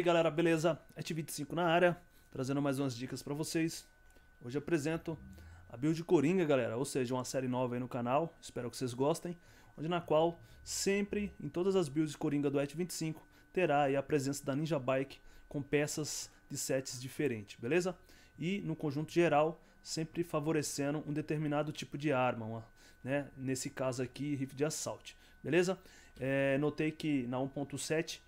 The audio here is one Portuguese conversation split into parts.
aí galera, beleza? Et25 na área, trazendo mais umas dicas para vocês. Hoje apresento a build Coringa, galera, ou seja, uma série nova aí no canal, espero que vocês gostem, onde na qual sempre, em todas as builds Coringa do Et25, terá aí a presença da Ninja Bike com peças de sets diferentes, beleza? E no conjunto geral, sempre favorecendo um determinado tipo de arma, uma, né? nesse caso aqui, rifle de assalto, beleza? É, notei que na 1.7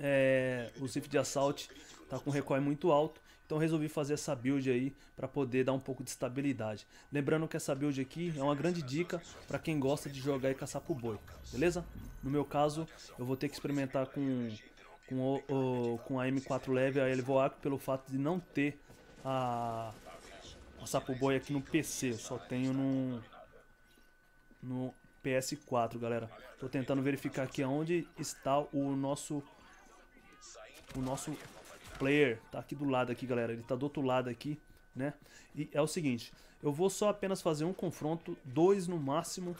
é, o Sif de Assault tá com recoil muito alto, então resolvi fazer essa build aí para poder dar um pouco de estabilidade. Lembrando que essa build aqui é uma grande dica para quem gosta de jogar e caçar pro boi, beleza? No meu caso, eu vou ter que experimentar com, com, o, o, com a M4 leve, a Elvoac, pelo fato de não ter a, o sapo boi aqui no PC, eu só tenho no, no PS4, galera. Tô tentando verificar aqui onde está o nosso o nosso player tá aqui do lado aqui, galera. Ele tá do outro lado aqui, né? E é o seguinte, eu vou só apenas fazer um confronto, dois no máximo.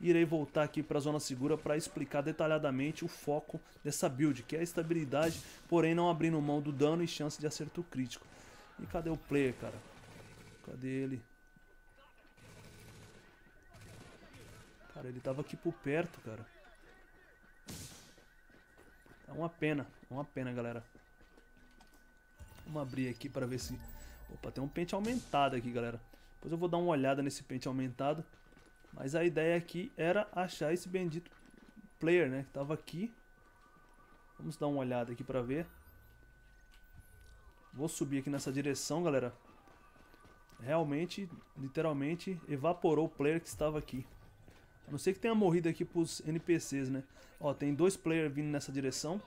Irei voltar aqui para a zona segura para explicar detalhadamente o foco dessa build, que é a estabilidade, porém não abrindo mão do dano e chance de acerto crítico. E cadê o player, cara? Cadê ele? Cara, ele tava aqui por perto, cara. É uma pena. Uma pena, galera. Vamos abrir aqui para ver se... Opa, tem um pente aumentado aqui, galera. Depois eu vou dar uma olhada nesse pente aumentado. Mas a ideia aqui era achar esse bendito player, né? Que tava aqui. Vamos dar uma olhada aqui para ver. Vou subir aqui nessa direção, galera. Realmente, literalmente, evaporou o player que estava aqui. A não ser que tenha morrido aqui pros NPCs, né? Ó, tem dois players vindo nessa direção.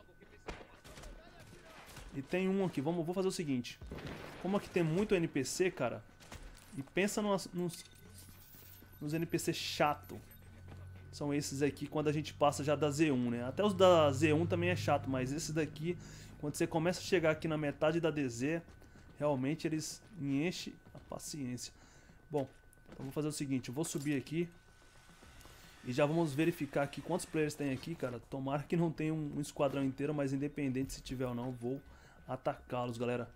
E tem um aqui, vamos, vou fazer o seguinte. Como aqui tem muito NPC, cara, e pensa nos, nos, nos NPC chato. São esses aqui quando a gente passa já da Z1, né? Até os da Z1 também é chato, mas esses daqui, quando você começa a chegar aqui na metade da DZ, realmente eles me enchem a paciência. Bom, então vou fazer o seguinte, eu vou subir aqui e já vamos verificar aqui quantos players tem aqui, cara. Tomara que não tenha um, um esquadrão inteiro, mas independente se tiver ou não, vou atacá-los, galera.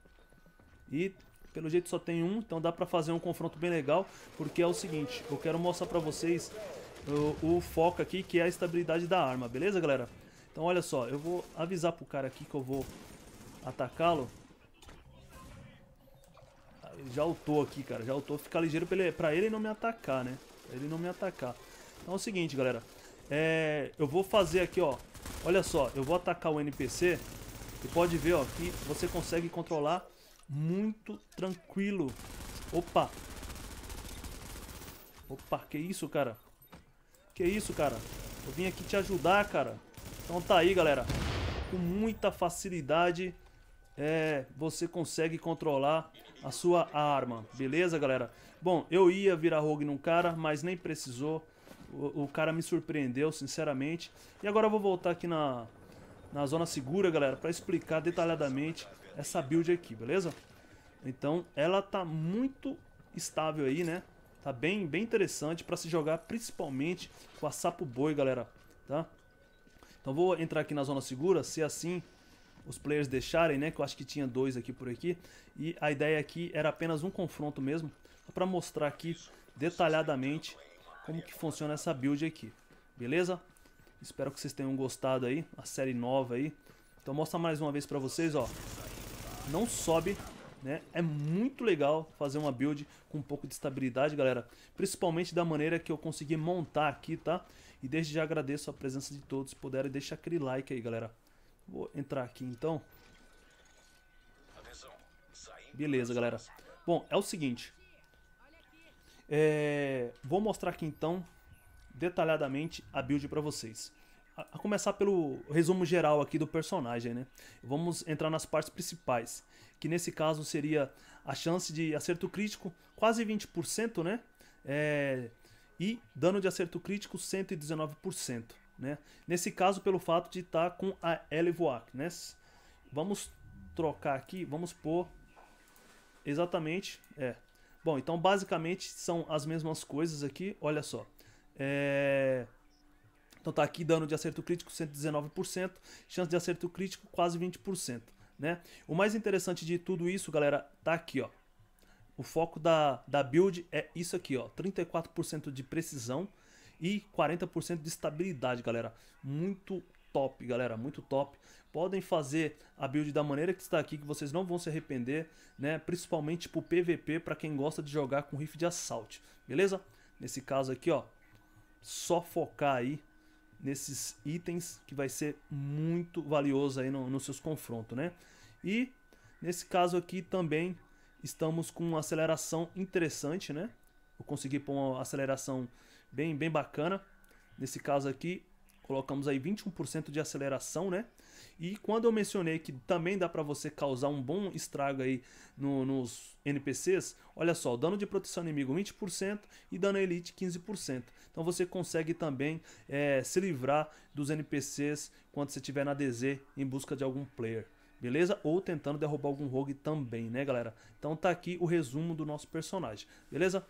E pelo jeito só tem um, então dá pra fazer um confronto bem legal, porque é o seguinte, eu quero mostrar pra vocês o, o foco aqui, que é a estabilidade da arma, beleza, galera? Então olha só, eu vou avisar pro cara aqui que eu vou atacá-lo. Já ultou aqui, cara, já ultou. Ficar ligeiro pra ele, pra ele não me atacar, né? Pra ele não me atacar. Então é o seguinte, galera. É, eu vou fazer aqui, ó. Olha só, eu vou atacar o NPC e pode ver, ó, que você consegue controlar muito tranquilo. Opa! Opa, que isso, cara? Que isso, cara? Eu vim aqui te ajudar, cara. Então tá aí, galera. Com muita facilidade, é, você consegue controlar a sua arma. Beleza, galera? Bom, eu ia virar rogue num cara, mas nem precisou. O, o cara me surpreendeu, sinceramente. E agora eu vou voltar aqui na, na zona segura, galera, para explicar detalhadamente essa build aqui, beleza? Então, ela tá muito estável aí, né? Tá bem, bem interessante para se jogar principalmente com a sapo boi, galera, tá? Então vou entrar aqui na zona segura, se assim os players deixarem, né? Que eu acho que tinha dois aqui por aqui. E a ideia aqui era apenas um confronto mesmo, para mostrar aqui detalhadamente como que funciona essa build aqui, beleza? Espero que vocês tenham gostado aí, a série nova aí. Então mostra mais uma vez pra vocês, ó. Não sobe, né? É muito legal fazer uma build com um pouco de estabilidade, galera. Principalmente da maneira que eu consegui montar aqui, tá? E desde já agradeço a presença de todos. Se puderem, deixa aquele like aí, galera. Vou entrar aqui, então. Beleza, galera. Bom, é o seguinte. É... Vou mostrar aqui, então, detalhadamente a build para vocês. A começar pelo resumo geral aqui do personagem, né? Vamos entrar nas partes principais, que nesse caso seria a chance de acerto crítico, quase 20%, né? É... E dano de acerto crítico, 119%, né? Nesse caso, pelo fato de estar tá com a Elevoac, né? Vamos trocar aqui, vamos pôr exatamente, é. Bom, então basicamente são as mesmas coisas aqui, olha só. É... Então tá aqui dano de acerto crítico 119%, chance de acerto crítico quase 20%, né? O mais interessante de tudo isso, galera, tá aqui, ó. O foco da, da build é isso aqui, ó, 34% de precisão e 40% de estabilidade, galera. Muito top, galera, muito top. Podem fazer a build da maneira que está aqui, que vocês não vão se arrepender, né? Principalmente pro PVP, para quem gosta de jogar com rifle de assalto, beleza? Nesse caso aqui, ó, só focar aí nesses itens que vai ser muito valioso aí nos no seus confrontos, né? E nesse caso aqui também estamos com uma aceleração interessante, né? Eu consegui pôr uma aceleração bem, bem bacana. Nesse caso aqui, colocamos aí 21% de aceleração, né? E quando eu mencionei que também dá para você causar um bom estrago aí no, nos NPCs, olha só, dano de proteção inimigo 20% e dano elite 15%. Então você consegue também é, se livrar dos NPCs quando você estiver na DZ em busca de algum player. Beleza? Ou tentando derrubar algum rogue também, né galera? Então tá aqui o resumo do nosso personagem, beleza?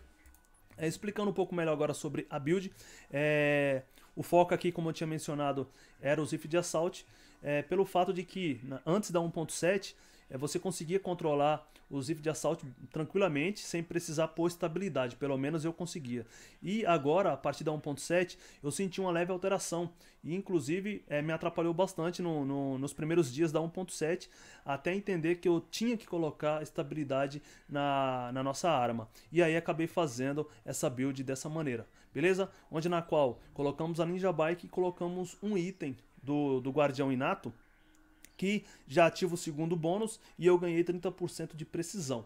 É, explicando um pouco melhor agora sobre a build, é, o foco aqui, como eu tinha mencionado, era o Ziff de assalto, é, pelo fato de que antes da 1.7 é, você conseguia controlar os if de assalto tranquilamente, sem precisar pôr estabilidade, pelo menos eu conseguia. E agora, a partir da 1.7, eu senti uma leve alteração, e inclusive é, me atrapalhou bastante no, no, nos primeiros dias da 1.7, até entender que eu tinha que colocar estabilidade na, na nossa arma. E aí acabei fazendo essa build dessa maneira, beleza? Onde na qual colocamos a Ninja Bike e colocamos um item do, do Guardião Inato, aqui, já ativo o segundo bônus e eu ganhei 30% de precisão.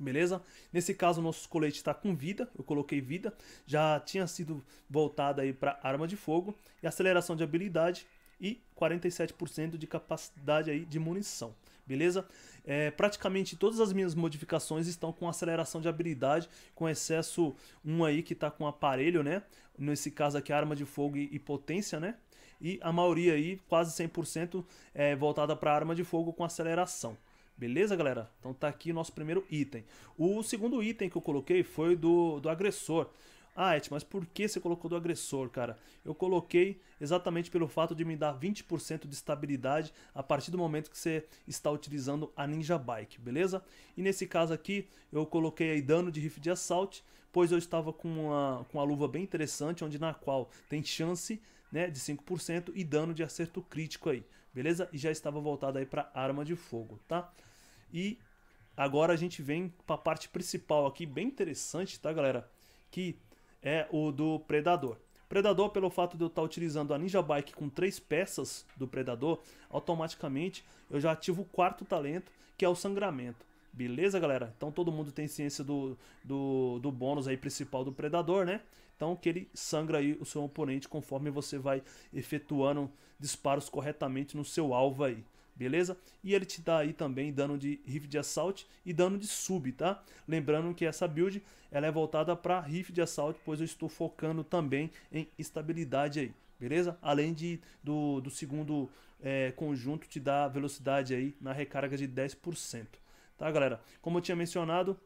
Beleza? Nesse caso, nosso colete está com vida, eu coloquei vida, já tinha sido voltada aí para arma de fogo e aceleração de habilidade e 47% de capacidade aí de munição. Beleza? É, praticamente todas as minhas modificações estão com aceleração de habilidade, com excesso um aí que está com aparelho, né? Nesse caso aqui, arma de fogo e, e potência, né? e a maioria aí, quase 100%, é voltada para arma de fogo com aceleração. Beleza, galera? Então tá aqui o nosso primeiro item. O segundo item que eu coloquei foi do, do agressor. Ah, Et, mas por que você colocou do agressor, cara? Eu coloquei exatamente pelo fato de me dar 20% de estabilidade a partir do momento que você está utilizando a Ninja Bike, beleza? E nesse caso aqui, eu coloquei aí dano de rifle de assalto, pois eu estava com uma, com uma luva bem interessante, onde na qual tem chance né, de 5% e dano de acerto crítico aí, beleza? E já estava voltado aí para arma de fogo, tá? E agora a gente vem para a parte principal aqui, bem interessante, tá, galera? Que é o do predador. Predador, pelo fato de eu estar tá utilizando a Ninja Bike com três peças do Predador, automaticamente eu já ativo o quarto talento, que é o sangramento. Beleza, galera? Então todo mundo tem ciência do, do, do bônus aí principal do Predador, né? Então que ele sangra aí o seu oponente conforme você vai efetuando disparos corretamente no seu alvo aí. Beleza? E ele te dá aí também dano de rifle de assalto e dano de sub, tá? Lembrando que essa build ela é voltada para rifle de assalto, pois eu estou focando também em estabilidade aí. Beleza? Além de, do, do segundo é, conjunto, te dá velocidade aí na recarga de 10%. Tá, galera? Como eu tinha mencionado,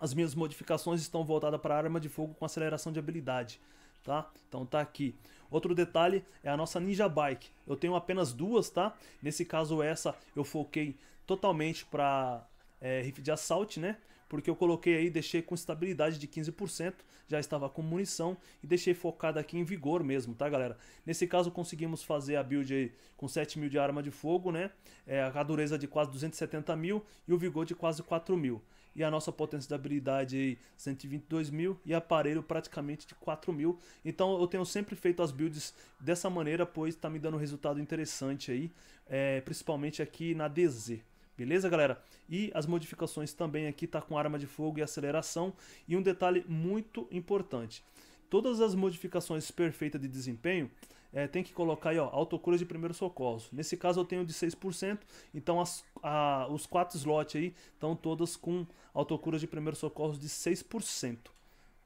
as minhas modificações estão voltadas para arma de fogo com aceleração de habilidade, tá? Então tá aqui. Outro detalhe é a nossa Ninja Bike. Eu tenho apenas duas, tá? Nesse caso essa eu foquei totalmente para é, de assalto, né? Porque eu coloquei aí, deixei com estabilidade de 15%, já estava com munição e deixei focado aqui em vigor mesmo, tá galera? Nesse caso conseguimos fazer a build aí com 7 mil de arma de fogo, né? É, a dureza de quase 270 mil e o vigor de quase 4 mil e a nossa potência de habilidade aí 122 mil e aparelho praticamente de 4 mil. Então eu tenho sempre feito as builds dessa maneira, pois está me dando um resultado interessante aí, é, principalmente aqui na DZ. Beleza, galera? E as modificações também aqui tá com arma de fogo e aceleração. E um detalhe muito importante. Todas as modificações perfeitas de desempenho, é, tem que colocar aí, ó, autocura de primeiro socorro. Nesse caso eu tenho de 6%, então as, a, os quatro slots aí estão todas com autocura de primeiro socorro de 6%.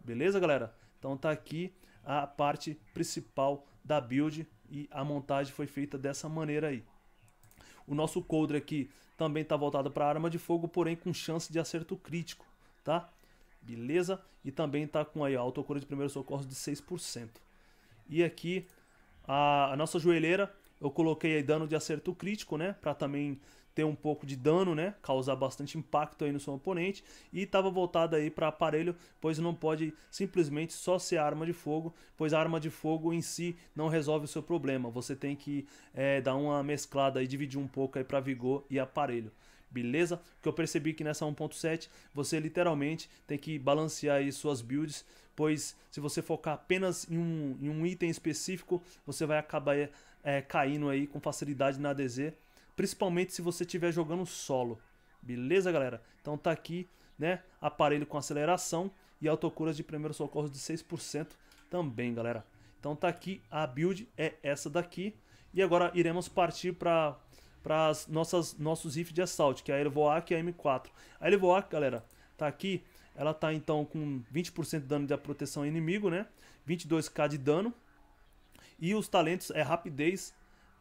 Beleza, galera? Então tá aqui a parte principal da build e a montagem foi feita dessa maneira aí. O nosso coldre aqui também está voltado para arma de fogo, porém com chance de acerto crítico, tá? Beleza? E também está com aí, ó, autocura de primeiro socorro de 6%. E aqui a, a nossa joelheira, eu coloquei aí dano de acerto crítico, né? Pra também ter um pouco de dano, né? Causar bastante impacto aí no seu oponente. E estava voltado aí para aparelho, pois não pode simplesmente só ser arma de fogo, pois a arma de fogo em si não resolve o seu problema. Você tem que é, dar uma mesclada e dividir um pouco aí para vigor e aparelho. Beleza? Porque eu percebi que nessa 1.7 você literalmente tem que balancear aí suas builds pois se você focar apenas em um, em um item específico, você vai acabar é, caindo aí com facilidade na ADZ, principalmente se você estiver jogando solo. Beleza, galera? Então tá aqui, né, aparelho com aceleração e autocuras de primeiro socorro de 6% também, galera. Então tá aqui, a build é essa daqui. E agora iremos partir para para nossas nossos rifles de assalto, que é a Elevoac e a M4. A Elevoac, galera, tá aqui ela tá então com 20% de dano de proteção inimigo, né? 22k de dano. E os talentos é rapidez,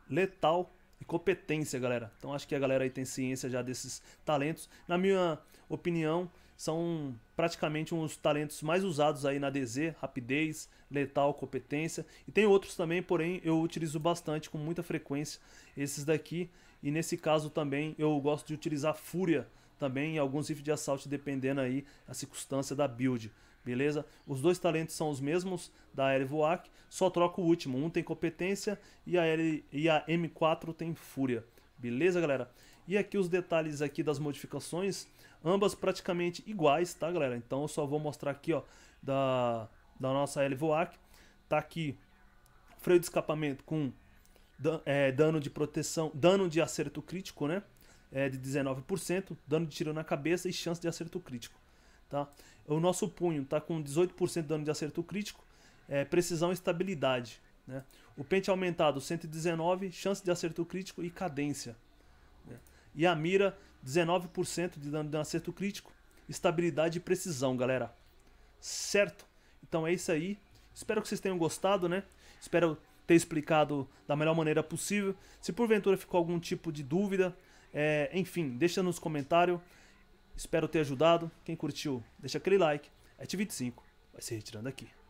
letal e competência, galera. Então acho que a galera aí tem ciência já desses talentos. Na minha opinião, são praticamente uns talentos mais usados aí na DZ, rapidez, letal, competência. E tem outros também, porém eu utilizo bastante com muita frequência esses daqui. E nesse caso também eu gosto de utilizar fúria também alguns ifs de assalto dependendo aí a circunstância da build. Beleza? Os dois talentos são os mesmos da Aerevoac, só troca o último. Um tem competência e a, L, e a M4 tem fúria. Beleza, galera? E aqui os detalhes aqui das modificações, ambas praticamente iguais, tá, galera? Então eu só vou mostrar aqui, ó, da, da nossa Elvoac. Tá aqui freio de escapamento com é, dano de proteção, dano de acerto crítico, né? é, de 19%, dano de tiro na cabeça e chance de acerto crítico. Tá? O nosso punho está com 18% de dano de acerto crítico, é, precisão e estabilidade. Né? O pente aumentado 119, chance de acerto crítico e cadência. Né? E a mira 19% de dano de acerto crítico, estabilidade e precisão, galera. Certo? Então é isso aí. Espero que vocês tenham gostado, né? Espero ter explicado da melhor maneira possível. Se porventura ficou algum tipo de dúvida, é, enfim, deixa nos comentários. Espero ter ajudado. Quem curtiu, deixa aquele like. É 25 vai se retirando aqui.